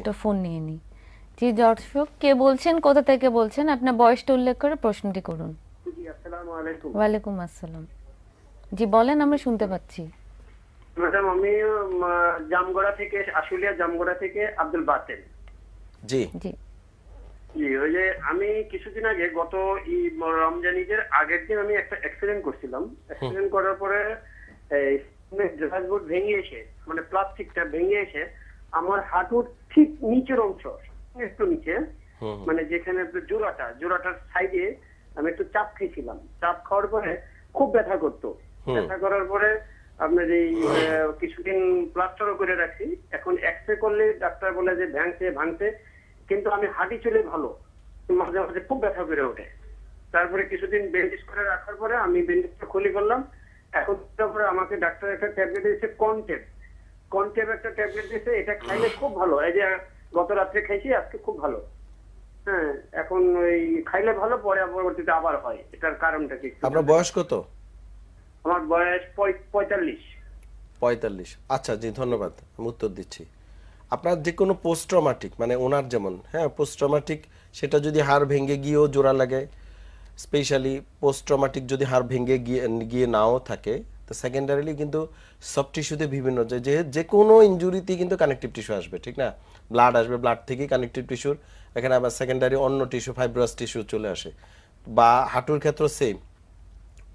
একটা ফোন নিয়ে নি জি দর্শক কে বলছেন কোথা থেকে বলছেন আপনার বয়সটা উল্লেখ করে প্রশ্নটি করুন ওয়ালাইকুম আসসালাম জি বলেন আমরা শুনতে পাচ্ছি ম্যাডাম আমি জামগড়া থেকে আশুলিয়া জামগড়া থেকে আব্দুল বাতেন জি জি ওই যে আমি কিছুদিন আগে গত রমজান ঈদের আগের দিন আমি একটা অ্যাক্সিডেন্ট করছিলাম অ্যাক্সিডেন্ট করার পরে ড্রাইভবোর্ড ভেঙে এসে মানে প্লাস্টিকটা ভেঙে এসে আমার হাঁটুর ঠিক নিচের অংশ একটু নিচে মানে যেখানে জোড়াটা জোড়াটার সাইডে আমি একটু চাপ খেয়েছিলাম চাপ খাওয়ার পরে খুব ব্যথা করতো ব্যথা করার পরে আপনার এই কিছুদিন প্লাস্টারও করে রাখি এখন রে করলে ডাক্তার বলে যে ভাঙছে ভাঙছে কিন্তু আমি হাঁটি চলে ভালো মাঝে মাঝে খুব ব্যথা করে ওঠে তারপরে কিছুদিন বেন্ডেজ করে রাখার পরে আমি বেন্ডেজটা খুলে করলাম এখন তারপরে আমাকে ডাক্তার একটা ট্যাবলেট দিয়েছে কন্টেন্ট কনটেপ একটা ট্যাবলেট দিয়েছে এটা খাইলে খুব ভালো এই যে গত রাত্রে খাইছি আজকে খুব ভালো হ্যাঁ এখন ওই খাইলে ভালো পরে পরবর্তীতে আবার হয় এটার কারণটা কি আপনার বয়স কত আমার বয়স পঁয়তাল্লিশ পঁয়তাল্লিশ আচ্ছা জি ধন্যবাদ আমি উত্তর দিচ্ছি আপনার যে কোনো পোস্ট্রমাটিক মানে ওনার যেমন হ্যাঁ পোস্ট্রমাটিক সেটা যদি হাড় ভেঙে গিয়েও জোড়া লাগে স্পেশালি পোস্ট্রমাটিক যদি হাড় ভেঙে গিয়ে গিয়ে নাও থাকে তো সেকেন্ডারিলি কিন্তু সফট টিস্যুতে বিভিন্ন যে যে কোনো ইঞ্জুরিতেই কিন্তু কানেকটিভ টিস্যু আসবে ঠিক না ব্লাড আসবে ব্লাড থেকেই কানেকটিভ টিস্যুর এখানে আবার সেকেন্ডারি অন্য টিস্যু ফাইব্রাস টিস্যু চলে আসে বা হাঁটুর ক্ষেত্র সেম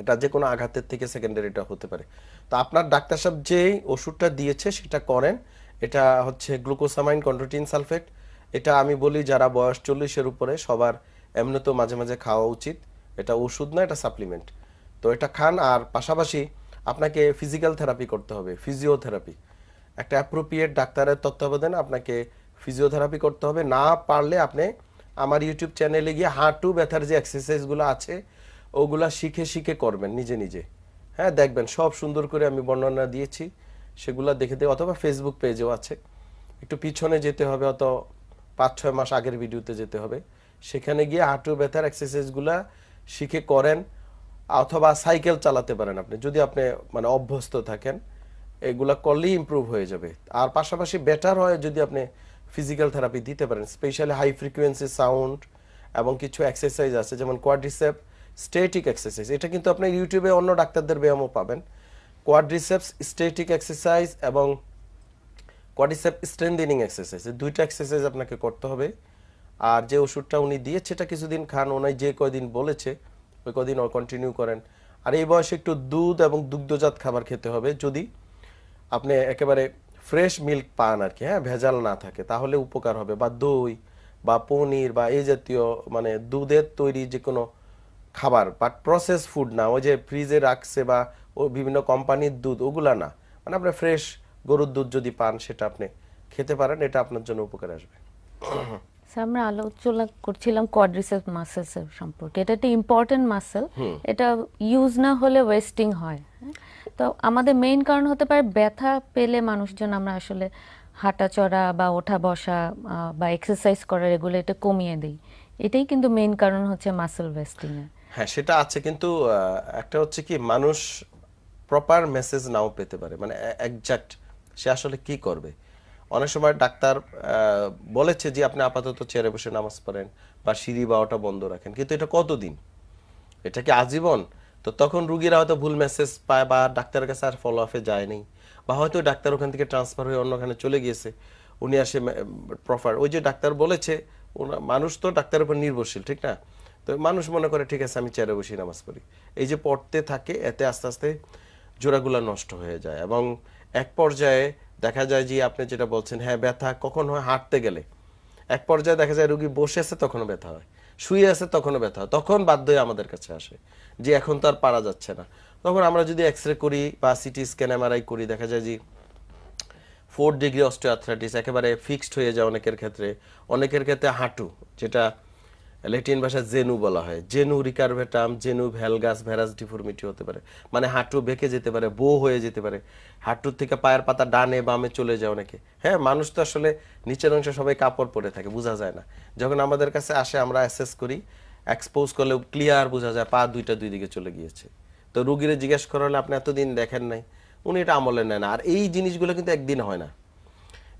এটা যে কোনো আঘাতের থেকে সেকেন্ডারিটা হতে পারে তো আপনার ডাক্তার সাহেব যেই ওষুধটা দিয়েছে সেটা করেন এটা হচ্ছে গ্লুকোসামাইন কন্ট্রোটিন সালফেট এটা আমি বলি যারা বয়স চল্লিশের উপরে সবার এমনি তো মাঝে মাঝে খাওয়া উচিত এটা ওষুধ না এটা সাপ্লিমেন্ট তো এটা খান আর পাশাপাশি আপনাকে ফিজিক্যাল থেরাপি করতে হবে ফিজিওথেরাপি একটা অ্যাপ্রোপ্রিয়েট ডাক্তারের তত্ত্বাবধানে আপনাকে ফিজিওথেরাপি করতে হবে না পারলে আপনি আমার ইউটিউব চ্যানেলে গিয়ে হাঁটু ব্যথার যে এক্সারসাইজগুলো আছে ওগুলা শিখে শিখে করবেন নিজে নিজে হ্যাঁ দেখবেন সব সুন্দর করে আমি বর্ণনা দিয়েছি সেগুলো দেখে দেয় অথবা ফেসবুক পেজেও আছে একটু পিছনে যেতে হবে অত পাঁচ ছয় মাস আগের ভিডিওতে যেতে হবে সেখানে গিয়ে হাঁটু ব্যথার এক্সারসাইজগুলো শিখে করেন অথবা সাইকেল চালাতে পারেন আপনি যদি আপনি মানে অভ্যস্ত থাকেন এগুলা করলেই ইম্প্রুভ হয়ে যাবে আর পাশাপাশি বেটার হয় যদি আপনি ফিজিক্যাল থেরাপি দিতে পারেন স্পেশালি হাই ফ্রিকুয়েন্সি সাউন্ড এবং কিছু এক্সারসাইজ আছে যেমন কোয়াড্রিসেপ স্টেটিক এক্সারসাইজ এটা কিন্তু আপনি ইউটিউবে অন্য ডাক্তারদের ব্যায়ামও পাবেন কোয়াড্রিসেপস স্টেটিক এক্সারসাইজ এবং কোয়াড্রিসেপ স্ট্রেন্দিনিং এক্সারসাইজ দুইটা এক্সারসাইজ আপনাকে করতে হবে আর যে ওষুধটা উনি দিয়েছে সেটা কিছুদিন খান ওনাই যে কয়দিন বলেছে ওই কদিন কন্টিনিউ করেন আর এই বয়সে একটু দুধ এবং দুগ্ধজাত খাবার খেতে হবে যদি আপনি একেবারে ফ্রেশ মিল্ক পান আর কি হ্যাঁ ভেজাল না থাকে তাহলে উপকার হবে বা দই বা পনির বা এই জাতীয় মানে দুধের তৈরি যে কোনো খাবার বাট প্রসেস ফুড না ওই যে ফ্রিজে রাখছে বা ও বিভিন্ন কোম্পানির দুধ ওগুলা না মানে আপনার ফ্রেশ গরুর দুধ যদি পান সেটা আপনি খেতে পারেন এটা আপনার জন্য উপকার আসবে আমরা আলোচনা করছিলাম কোয়াড্রিসেপ মাসেলসের সম্পর্কে এটা একটা ইম্পর্টেন্ট মাসেল এটা ইউজ না হলে ওয়েস্টিং হয় তো আমাদের মেইন কারণ হতে পারে ব্যথা পেলে মানুষজন আমরা আসলে হাঁটাচড়া বা ওঠা বসা বা এক্সারসাইজ করার এগুলো এটা কমিয়ে দিই এটাই কিন্তু মেইন কারণ হচ্ছে মাসেল ওয়েস্টিং হ্যাঁ সেটা আছে কিন্তু একটা হচ্ছে কি মানুষ প্রপার মেসেজ নাও পেতে পারে মানে একজাক্ট সে আসলে কি করবে অনেক সময় ডাক্তার বলেছে যে আপনি আপাতত চেয়ারে বসে নামাজ পড়েন বা সিঁড়ি বাওয়াটা বন্ধ রাখেন কিন্তু এটা কতদিন এটা কি আজীবন তো তখন রুগীরা হয়তো ভুল মেসেজ পায় বা ডাক্তারের কাছে আর ফলো আপে যায়নি বা হয়তো ডাক্তার ওখান থেকে ট্রান্সফার হয়ে অন্যখানে চলে গিয়েছে উনি আসে প্রফার ওই যে ডাক্তার বলেছে মানুষ তো ডাক্তারের উপর নির্ভরশীল ঠিক না তো মানুষ মনে করে ঠিক আছে আমি চেয়ারে বসে নামাজ পড়ি এই যে পড়তে থাকে এতে আস্তে আস্তে জোড়াগুলা নষ্ট হয়ে যায় এবং এক পর্যায়ে দেখা যায় যে আপনি যেটা বলছেন হ্যাঁ ব্যথা কখন হয় হাঁটতে গেলে এক পর্যায়ে দেখা যায় রুগী বসে আছে তখনও ব্যথা হয় শুয়ে আছে তখনও ব্যথা হয় তখন বাধ্য আমাদের কাছে আসে যে এখন তো আর পারা যাচ্ছে না তখন আমরা যদি এক্স রে করি বা সিটি স্ক্যান এমআরআই করি দেখা যায় যে ফোর ডিগ্রি অস্টোয়াথ্রাইটিস একেবারে ফিক্সড হয়ে যায় অনেকের ক্ষেত্রে অনেকের ক্ষেত্রে হাঁটু যেটা ল্যাটিন ভাষায় জেনু বলা হয় জেনু রিকারভেটাম জেনু ভ্যালগাস ভ্যারাস ডিফর্মিটি হতে পারে মানে হাঁটু বেঁকে যেতে পারে বো হয়ে যেতে পারে হাঁটুর থেকে পায়ের পাতা ডানে বামে চলে যায় অনেকে হ্যাঁ মানুষ তো আসলে নিচের অংশে সবাই কাপড় পরে থাকে বোঝা যায় না যখন আমাদের কাছে আসে আমরা অ্যাসেস করি এক্সপোজ করলে ক্লিয়ার বোঝা যায় পা দুইটা দুই দিকে চলে গিয়েছে তো রুগীরা জিজ্ঞেস করালে আপনি এতদিন দেখেন নাই উনি এটা আমলে নেন আর এই জিনিসগুলো কিন্তু একদিন হয় না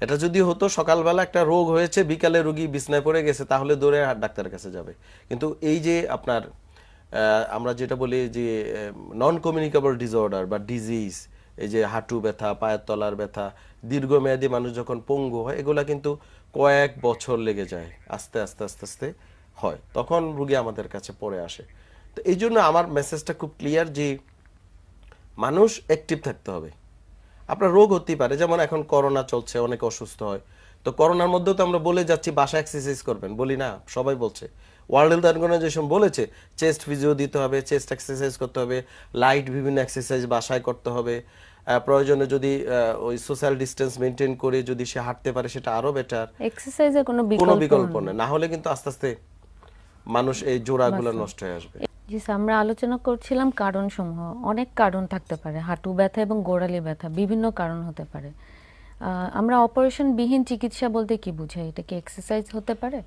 এটা যদি হতো সকালবেলা একটা রোগ হয়েছে বিকালে রোগী বিছনায় পড়ে গেছে তাহলে দৌড়ে ডাক্তারের কাছে যাবে কিন্তু এই যে আপনার আমরা যেটা বলি যে নন কমিউনিকেবল ডিসঅর্ডার বা ডিজিজ এই যে হাঁটু ব্যথা পায়ের তলার ব্যথা দীর্ঘমেয়াদী মানুষ যখন পঙ্গু হয় এগুলা কিন্তু কয়েক বছর লেগে যায় আস্তে আস্তে আস্তে আস্তে হয় তখন রুগী আমাদের কাছে পড়ে আসে তো এই জন্য আমার মেসেজটা খুব ক্লিয়ার যে মানুষ অ্যাক্টিভ থাকতে হবে আপনার রোগ হতেই পারে যেমন এখন করোনা চলছে অনেক অসুস্থ হয় তো করোনার মধ্যে তো আমরা বলে যাচ্ছি বাসা এক্সারসাইজ করবেন বলি না সবাই বলছে ওয়ার্ল্ড হেলথ অর্গানাইজেশন বলেছে চেস্ট ফিজিও দিতে হবে চেস্ট এক্সারসাইজ করতে হবে লাইট বিভিন্ন এক্সারসাইজ বাসায় করতে হবে প্রয়োজনে যদি ওই সোশ্যাল ডিস্টেন্স মেনটেন করে যদি সে হাঁটতে পারে সেটা আরো বেটার এক্সারসাইজের কোনো বিকল্প না না হলে কিন্তু আস্তে আস্তে মানুষ এই জোড়াগুলো নষ্ট হয়ে আসবে জি আমরা আলোচনা করছিলাম কারণ সমূহ অনেক কারণ থাকতে পারে হাঁটু ব্যথা এবং গোড়ালি ব্যথা বিভিন্ন কারণ হতে পারে আমরা অপারেশন বিহীন চিকিৎসা বলতে কি বুঝাই এটা কি এক্সারসাইজ হতে পারে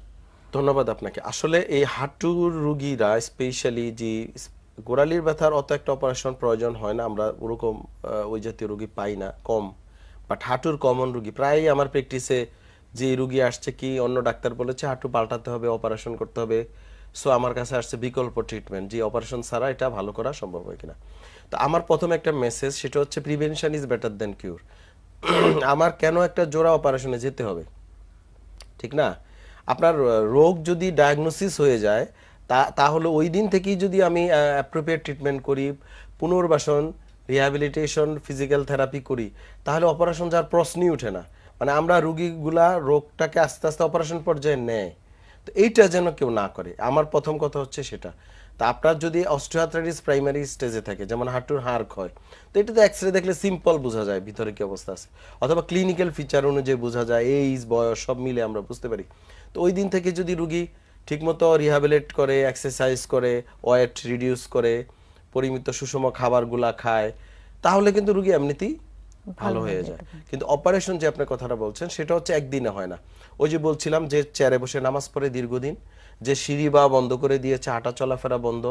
ধন্যবাদ আপনাকে আসলে এই হাঁটুর রুগীরা স্পেশালি যে গোড়ালির ব্যথার অত একটা অপারেশন প্রয়োজন হয় না আমরা ওরকম ওই জাতীয় রুগী পাই না কম বাট হাঁটুর কমন রুগী প্রায়ই আমার প্র্যাকটিসে যে রুগী আসছে কি অন্য ডাক্তার বলেছে হাঁটু পাল্টাতে হবে অপারেশন করতে হবে সো আমার কাছে আসছে বিকল্প ট্রিটমেন্ট যে অপারেশন ছাড়া এটা ভালো করা সম্ভব হয় কিনা তো আমার প্রথম একটা মেসেজ সেটা হচ্ছে prevention is better than cure আমার কেন একটা জোড়া অপারেশনে যেতে হবে ঠিক না আপনার রোগ যদি ডায়াগনোসিস হয়ে যায় তা তাহলে ওই দিন থেকেই যদি আমি অ্যাপ্রোপ্রিয়েট ট্রিটমেন্ট করি পুনর্বাসন রিহ্যাবিলিটেশন ফিজিক্যাল থেরাপি করি তাহলে অপারেশন যাওয়ার প্রশ্নই ওঠে না মানে আমরা রুগীগুলা রোগটাকে আস্তে আস্তে অপারেশন পর্যায়ে নেয় তো এইটা যেন কেউ না করে আমার প্রথম কথা হচ্ছে সেটা তা আপনার যদি অস্ট্রিয়াথারিস প্রাইমারি স্টেজে থাকে যেমন হাঁটুর হাড় ক্ষয় তো এটা তো এক্স রে দেখলে সিম্পল বোঝা যায় ভিতরে কী অবস্থা আছে অথবা ক্লিনিক্যাল ফিচার অনুযায়ী বোঝা যায় এইজ বয়স সব মিলে আমরা বুঝতে পারি তো ওই দিন থেকে যদি রুগী ঠিকমতো রিহাবিলেট করে এক্সারসাইজ করে ওয়েট রিডিউস করে পরিমিত সুষম খাবারগুলা খায় তাহলে কিন্তু রুগী এমনিতেই ভালো হয়ে যায় কিন্তু অপারেশন যে আপনি কথাটা বলছেন সেটা হচ্ছে একদিনে হয় না ওই যে বলছিলাম যে চেয়ারে বসে নামাজ পড়ে দীর্ঘদিন যে সিঁড়ি বা বন্ধ করে দিয়েছে হাঁটা চলাফেরা বন্ধ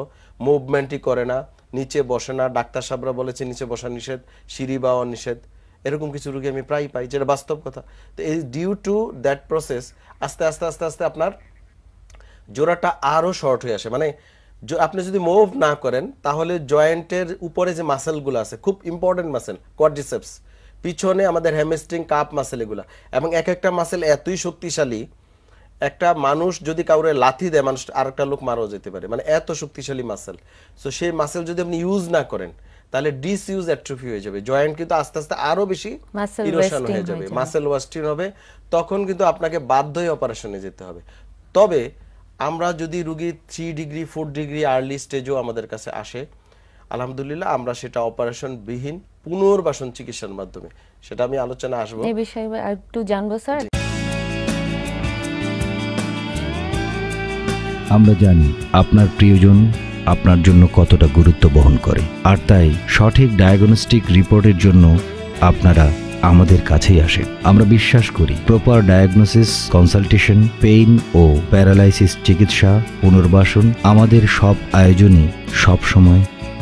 মুভমেন্টই করে না নিচে বসে না ডাক্তার সাহেবরা বলেছে নিচে বসা নিষেধ সিঁড়ি বা অনিষেধ এরকম কিছু রুগী আমি প্রায় পাই যেটা বাস্তব কথা তো এই ডিউ টু দ্যাট প্রসেস আস্তে আস্তে আস্তে আস্তে আপনার জোড়াটা আরও শর্ট হয়ে আসে মানে আপনি যদি মুভ না করেন তাহলে জয়েন্টের উপরে যে মাসেলগুলো আছে খুব ইম্পর্টেন্ট মাসেল কোয়াড্রিসেপস পিছনে আমাদের হ্যামস্ট্রিং কাপ মাসেল এগুলো এবং এক একটা মাসেল এতই শক্তিশালী একটা মানুষ যদি কাউরে লাথি দেয় মানুষ আর একটা লোক মারাও যেতে পারে মানে এত শক্তিশালী মাসেল সো সেই মাসেল যদি আপনি ইউজ না করেন তাহলে ডিস ইউজ অ্যাট্রফি হয়ে যাবে জয়েন্ট কিন্তু আস্তে আস্তে আরও বেশি ইরোশন হয়ে যাবে মাসেল ওয়াস্টিন হবে তখন কিন্তু আপনাকে বাধ্য হয়ে অপারেশনে যেতে হবে তবে আমরা যদি রুগী three degree four degree early স্টেজও আমাদের কাছে আসে আলহামদুলিল্লাহ আমরা সেটা অপারেশন বিহীন পুনর্বাসন চিকিৎসার মাধ্যমে সেটা আমি আলোচনা আসবো এই বিষয়ে একটু জানবো স্যার আমরা জানি আপনার প্রিয়জন আপনার জন্য কতটা গুরুত্ব বহন করে আর তাই সঠিক ডায়াগনস্টিক রিপোর্টের জন্য আপনারা আমাদের কাছেই আসে আমরা বিশ্বাস করি প্রপার ডায়াগনোসিস কনসালটেশন পেইন ও প্যারালাইসিস চিকিৎসা পুনর্বাসন আমাদের সব আয়োজনই সবসময়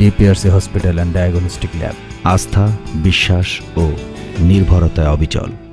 DPRC hospital and diagnostic lab আস্থা বিশ্বাস ও নির্ভরতায় অবিচল